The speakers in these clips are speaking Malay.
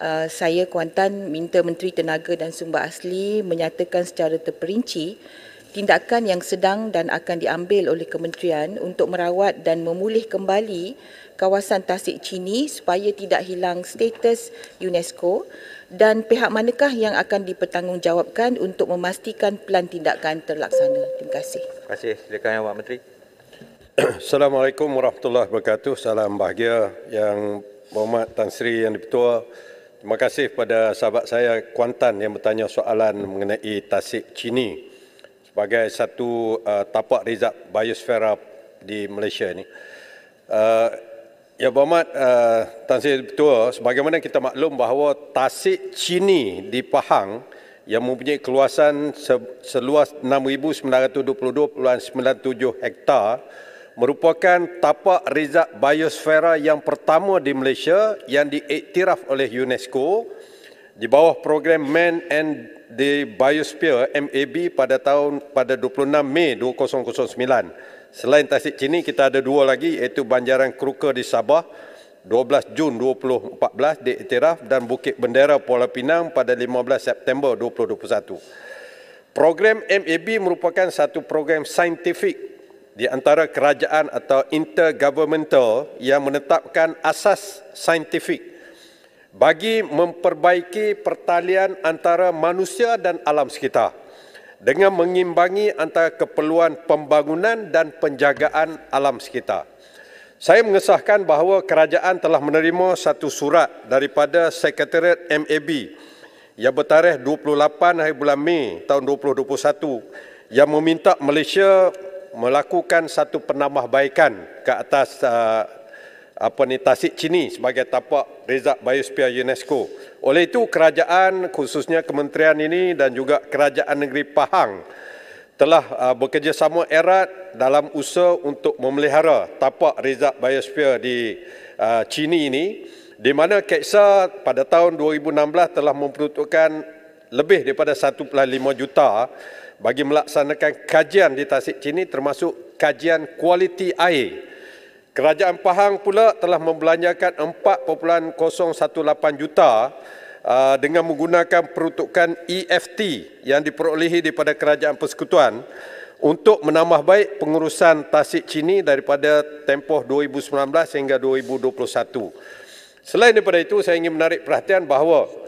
Uh, saya Kuantan minta Menteri Tenaga dan Sumber Asli menyatakan secara terperinci tindakan yang sedang dan akan diambil oleh kementerian untuk merawat dan memulih kembali kawasan Tasik Cini supaya tidak hilang status UNESCO dan pihak manakah yang akan dipertanggungjawabkan untuk memastikan pelan tindakan terlaksana. Terima kasih. Terima kasih. Silakan Awak Menteri. Assalamualaikum warahmatullahi wabarakatuh. Salam bahagia yang berhormat Tan Sri yang dipertua. Terima kasih kepada sahabat saya Kuantan yang bertanya soalan mengenai Tasik Cini sebagai satu uh, tapak rizab biosfera di Malaysia ini. Uh, ya Bermat, uh, Tan Sri Ketua, sebagaimana kita maklum bahawa Tasik Cini di Pahang yang mempunyai keluasan seluas 6,922.97 hektar merupakan tapak rezat biosfera yang pertama di Malaysia yang diiktiraf oleh UNESCO di bawah program Man and the Biosphere MAB pada tahun pada 26 Mei 2009. Selain Tasik Cini, kita ada dua lagi iaitu Banjaran Kruka di Sabah 12 Jun 2014 diiktiraf dan Bukit Bendera Pulau Pinang pada 15 September 2021. Program MAB merupakan satu program saintifik di antara kerajaan atau intergovernmental yang menetapkan asas saintifik bagi memperbaiki pertalian antara manusia dan alam sekitar dengan mengimbangi antara keperluan pembangunan dan penjagaan alam sekitar. Saya mengesahkan bahawa kerajaan telah menerima satu surat daripada Sekretariat MAB yang bertarikh 28 hari bulan Mei tahun 2021 yang meminta Malaysia melakukan satu penambahbaikan ke atas uh, apa ni Tasik Cini sebagai tapak rezak biosphere UNESCO. Oleh itu kerajaan khususnya kementerian ini dan juga kerajaan negeri Pahang telah uh, bekerjasama erat dalam usaha untuk memelihara tapak rezak biosphere di uh, Cini ini di mana KEXA pada tahun 2016 telah memperuntukkan lebih daripada 1.5 juta bagi melaksanakan kajian di Tasik Cini termasuk kajian kualiti air. Kerajaan Pahang pula telah membelanjakan 4.018 juta dengan menggunakan peruntukan EFT yang diperolehi daripada Kerajaan Persekutuan untuk menambah baik pengurusan Tasik Cini daripada tempoh 2019 sehingga 2021. Selain daripada itu, saya ingin menarik perhatian bahawa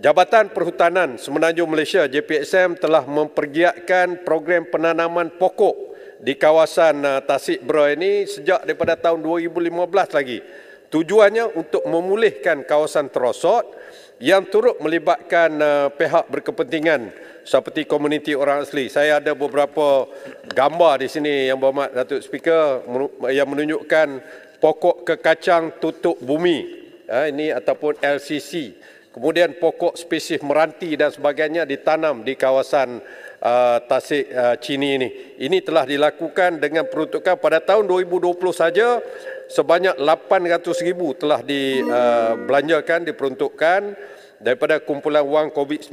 Jabatan Perhutanan Semenanjung Malaysia JPSM telah mempergiatkan program penanaman pokok di kawasan uh, Tasik Bro ini sejak daripada tahun 2015 lagi. Tujuannya untuk memulihkan kawasan terosot yang turut melibatkan uh, pihak berkepentingan seperti komuniti orang asli. Saya ada beberapa gambar di sini yang berhormat Datuk Speaker yang menunjukkan pokok kekacang tutup bumi. Uh, ini ataupun LCC Kemudian pokok spesies meranti dan sebagainya ditanam di kawasan uh, Tasik uh, Cini ini. Ini telah dilakukan dengan peruntukan pada tahun 2020 saja sebanyak 800,000 telah dibelanjakan, uh, diperuntukkan daripada kumpulan wang COVID-19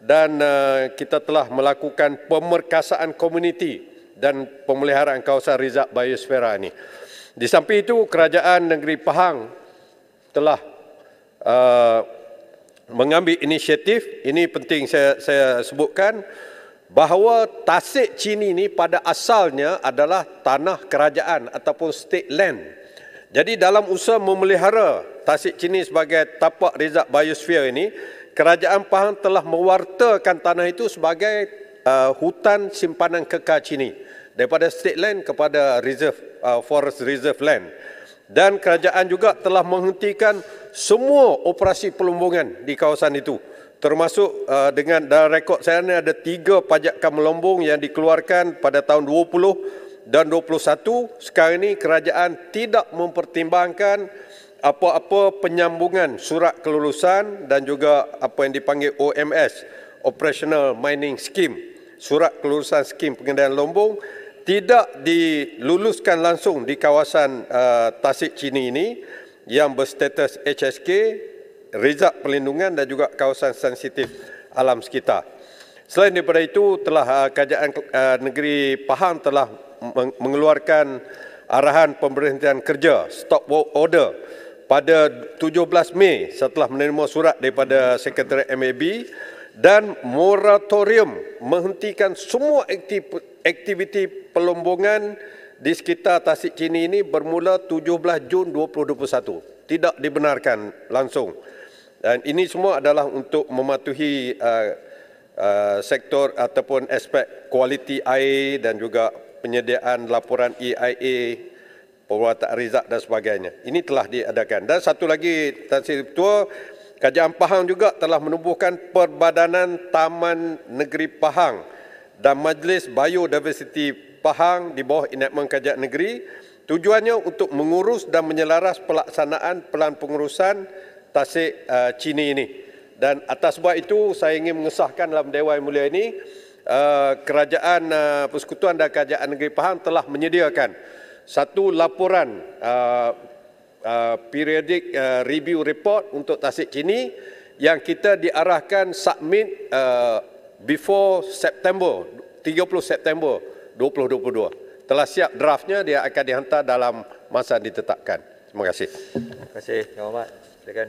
dan uh, kita telah melakukan pemerkasaan komuniti dan pemeliharaan kawasan rizab biosfera ini. Di samping itu, kerajaan negeri Pahang telah Uh, mengambil inisiatif ini penting saya saya sebutkan bahawa tasik Cini ini pada asalnya adalah tanah kerajaan ataupun state land. Jadi dalam usaha memelihara tasik Cini sebagai tapak rezak biosphere ini, kerajaan Pahang telah mewartakan tanah itu sebagai uh, hutan simpanan kekal Cini daripada state land kepada reserve uh, forest reserve land dan kerajaan juga telah menghentikan semua operasi pelombongan di kawasan itu termasuk uh, dengan dalam rekod saya ini ada tiga pajakan melombong yang dikeluarkan pada tahun 20 dan 21 sekarang ini kerajaan tidak mempertimbangkan apa-apa penyambungan surat kelulusan dan juga apa yang dipanggil OMS Operational Mining Scheme surat kelulusan skim pengendalian lombong tidak diluluskan langsung di kawasan uh, Tasik Cini ini yang berstatus HSK, Rizab perlindungan dan juga kawasan sensitif alam sekitar. Selain daripada itu, telah uh, kerajaan uh, negeri Pahang telah mengeluarkan arahan pemberhentian kerja stop work order pada 17 Mei setelah menerima surat daripada Sekretariat MAB dan moratorium menghentikan semua aktiviti aktiviti pelombongan di sekitar Tasik Cini ini bermula 17 Jun 2021. Tidak dibenarkan langsung. Dan ini semua adalah untuk mematuhi uh, uh, sektor ataupun aspek kualiti air dan juga penyediaan laporan EIA, perwata rizak dan sebagainya. Ini telah diadakan. Dan satu lagi, Tan Sri Ketua, Kerajaan Pahang juga telah menubuhkan perbadanan Taman Negeri Pahang – dan Majlis Biodiversity Pahang di bawah Enakmen Kajak Negeri tujuannya untuk mengurus dan menyelaras pelaksanaan pelan pengurusan Tasik uh, Cini ini. Dan atas buat itu saya ingin mengesahkan dalam Dewan Mulia ini uh, Kerajaan uh, Persekutuan dan Kerajaan Negeri Pahang telah menyediakan satu laporan uh, Uh, periodic uh, review report untuk Tasik Cini yang kita diarahkan submit uh, before September 30 September 2022 telah siap draftnya dia akan dihantar dalam masa ditetapkan. Terima kasih. Terima kasih Yang Amat. Silakan.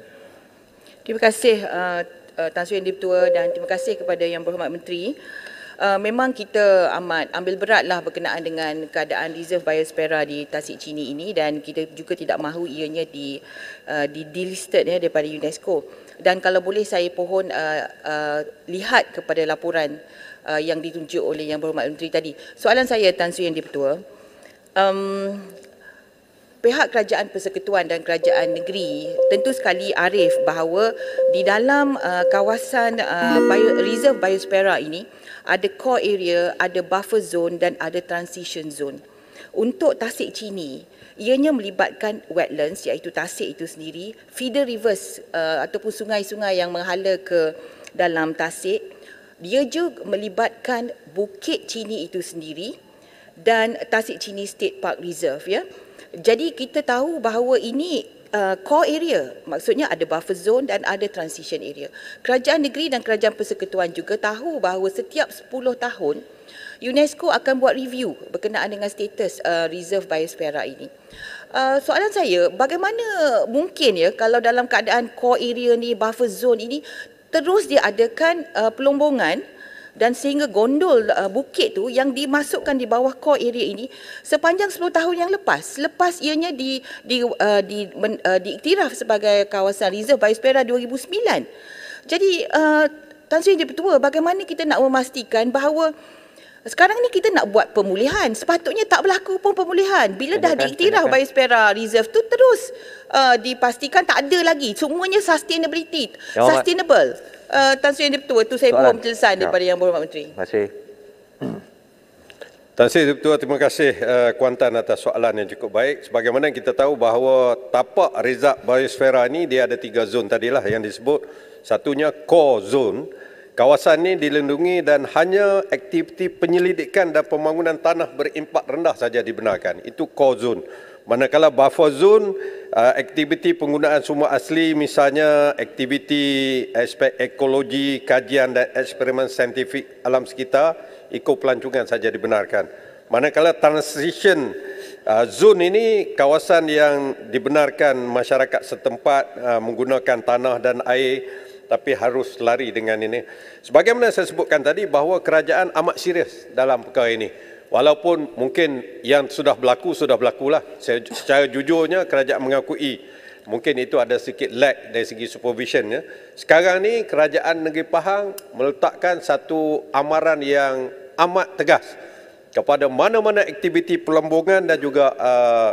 Terima kasih Tuan uh, uh, Tan Sri Yang Dipertua dan terima kasih kepada Yang Berhormat Menteri. Uh, memang kita amat ambil beratlah berkenaan dengan keadaan reserve biosfera di Tasik Cini ini dan kita juga tidak mahu ianya di uh, di delisted ya daripada UNESCO dan kalau boleh saya pohon uh, uh, lihat kepada laporan uh, yang ditunjuk oleh Yang Berhormat Menteri tadi. Soalan saya Tan Sri Yang Dipertua, um, pihak kerajaan persekutuan dan kerajaan negeri tentu sekali arif bahawa di dalam uh, kawasan uh, bio, reserve biosfera ini ada core area, ada buffer zone dan ada transition zone. Untuk tasik Cini, ianya melibatkan wetlands iaitu tasik itu sendiri, feeder rivers uh, ataupun sungai-sungai yang menghala ke dalam tasik. Dia juga melibatkan Bukit Cini itu sendiri dan Tasik Cini State Park Reserve ya. Jadi kita tahu bahawa ini uh, core area. Maksudnya ada buffer zone dan ada transition area. Kerajaan negeri dan kerajaan persekutuan juga tahu bahawa setiap 10 tahun UNESCO akan buat review berkenaan dengan status uh, reserve biosfera ini. Uh, soalan saya, bagaimana mungkin ya kalau dalam keadaan core area ni, buffer zone ini terus diadakan uh, pelombongan dan sehingga gondol uh, bukit tu yang dimasukkan di bawah core area ini sepanjang 10 tahun yang lepas lepas ianya di di uh, di men, uh, diiktiraf sebagai kawasan reserve biosfera 2009 jadi uh, Tan Sri Yang bagaimana kita nak memastikan bahawa sekarang ni kita nak buat pemulihan. Sepatutnya tak berlaku pun pemulihan. Bila tindakan, dah diiktiraf biosfera reserve tu terus uh, dipastikan tak ada lagi. Semuanya sustainability. Yang sustainable. Uh, Tan Sri Yang Dipertua, tu saya pun penjelasan ya. daripada Yang Berhormat Menteri. Terima kasih. Tan Sri Dipertua, terima kasih uh, Kuantan atas soalan yang cukup baik. Sebagaimana kita tahu bahawa tapak rezap biosfera ini dia ada tiga zon tadilah yang disebut. Satunya core zone Kawasan ini dilindungi dan hanya aktiviti penyelidikan dan pembangunan tanah berimpak rendah saja dibenarkan. Itu core zone. Manakala buffer zone, uh, aktiviti penggunaan sumber asli misalnya aktiviti aspek ekologi, kajian dan eksperimen saintifik alam sekitar, ikut pelancongan saja dibenarkan. Manakala transition uh, zone ini kawasan yang dibenarkan masyarakat setempat uh, menggunakan tanah dan air tapi harus lari dengan ini. Sebagaimana saya sebutkan tadi bahawa kerajaan amat serius dalam perkara ini. Walaupun mungkin yang sudah berlaku sudah berlakulah. Saya secara jujurnya kerajaan mengakui mungkin itu ada sikit lag dari segi supervision ya. Sekarang ni kerajaan Negeri Pahang meletakkan satu amaran yang amat tegas kepada mana-mana aktiviti pelembungan dan juga uh,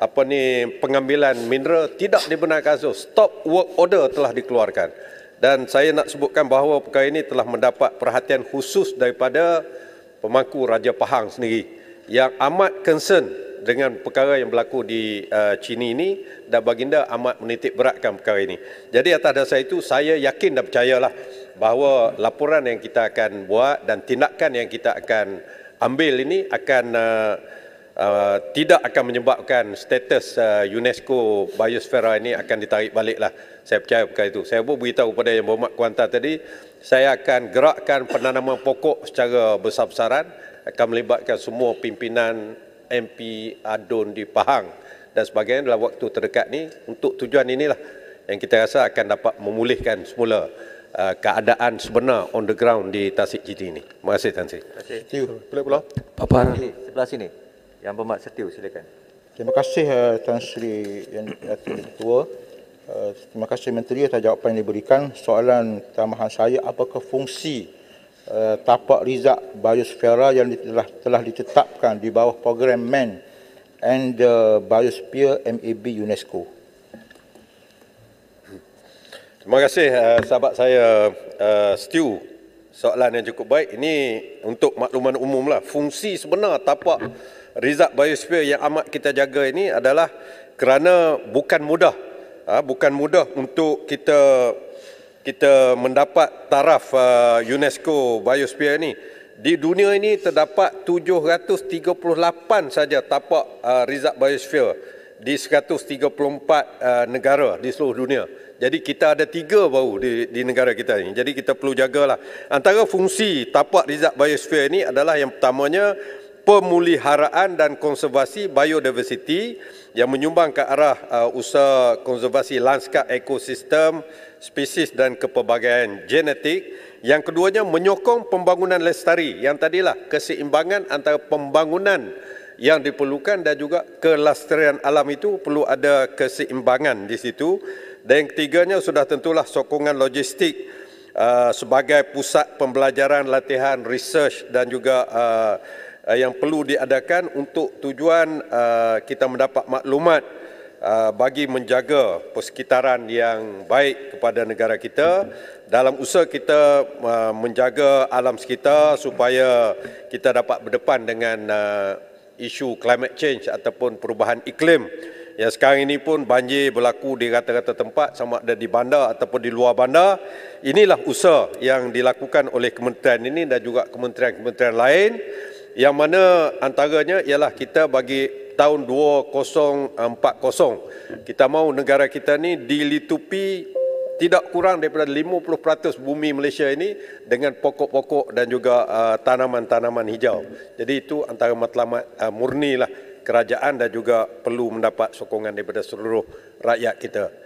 apa ni pengambilan mineral tidak dibenarkan so stop work order telah dikeluarkan dan saya nak sebutkan bahawa perkara ini telah mendapat perhatian khusus daripada pemangku Raja Pahang sendiri yang amat concern dengan perkara yang berlaku di uh, Cina ini dan baginda amat menitik beratkan perkara ini. Jadi atas dasar itu saya yakin dan percayalah bahawa laporan yang kita akan buat dan tindakan yang kita akan ambil ini akan uh, Uh, tidak akan menyebabkan status uh, UNESCO biosfera ini akan ditarik baliklah. Saya percaya perkara itu. Saya pun beritahu kepada Yang Berhormat Kuantan tadi, saya akan gerakkan penanaman pokok secara besar-besaran, akan melibatkan semua pimpinan MP ADUN di Pahang dan sebagainya dalam waktu terdekat ni untuk tujuan inilah yang kita rasa akan dapat memulihkan semula uh, keadaan sebenar on the ground di Tasik Citi ini. Terima kasih Tan Sri. Terima kasih. Pulau-pulau. Papan. Sebelah sini. sini. Yang Berhormat Setiu silakan. Terima kasih uh, Tuan Sri yang Datuk Ketua. Uh, terima kasih Menteri atas jawapan yang diberikan. Soalan tambahan saya apakah fungsi uh, tapak rizak biosfera yang telah telah ditetapkan di bawah program MEN and the Biosphere MAB UNESCO. Terima kasih uh, sahabat saya uh, Stu. Soalan yang cukup baik. Ini untuk makluman umum lah. Fungsi sebenar tapak rizab biosfer yang amat kita jaga ini adalah kerana bukan mudah ah, bukan mudah untuk kita kita mendapat taraf ah, UNESCO biosfer ini di dunia ini terdapat 738 saja tapak ah, rizab biosfer di 134 negara di seluruh dunia. Jadi kita ada tiga baru di, di negara kita ini. Jadi kita perlu jagalah. Antara fungsi tapak rizab biosfer ini adalah yang pertamanya pemuliharaan dan konservasi biodiversiti yang menyumbang ke arah uh, usaha konservasi lanskap ekosistem, spesies dan kepelbagaian genetik. Yang keduanya menyokong pembangunan lestari yang tadilah keseimbangan antara pembangunan yang diperlukan dan juga kelestarian alam itu perlu ada keseimbangan di situ. Dan yang ketiganya sudah tentulah sokongan logistik uh, sebagai pusat pembelajaran, latihan, research dan juga uh, uh, yang perlu diadakan untuk tujuan uh, kita mendapat maklumat uh, bagi menjaga persekitaran yang baik kepada negara kita dalam usaha kita uh, menjaga alam sekitar supaya kita dapat berdepan dengan uh, isu climate change ataupun perubahan iklim yang sekarang ini pun banjir berlaku di rata-rata tempat sama ada di bandar ataupun di luar bandar inilah usaha yang dilakukan oleh kementerian ini dan juga kementerian-kementerian lain yang mana antaranya ialah kita bagi tahun 2040 kita mahu negara kita ni dilitupi tidak kurang daripada 50% bumi Malaysia ini dengan pokok-pokok dan juga uh, tanaman-tanaman hijau. Jadi itu antara matlamat uh, murni lah kerajaan dan juga perlu mendapat sokongan daripada seluruh rakyat kita.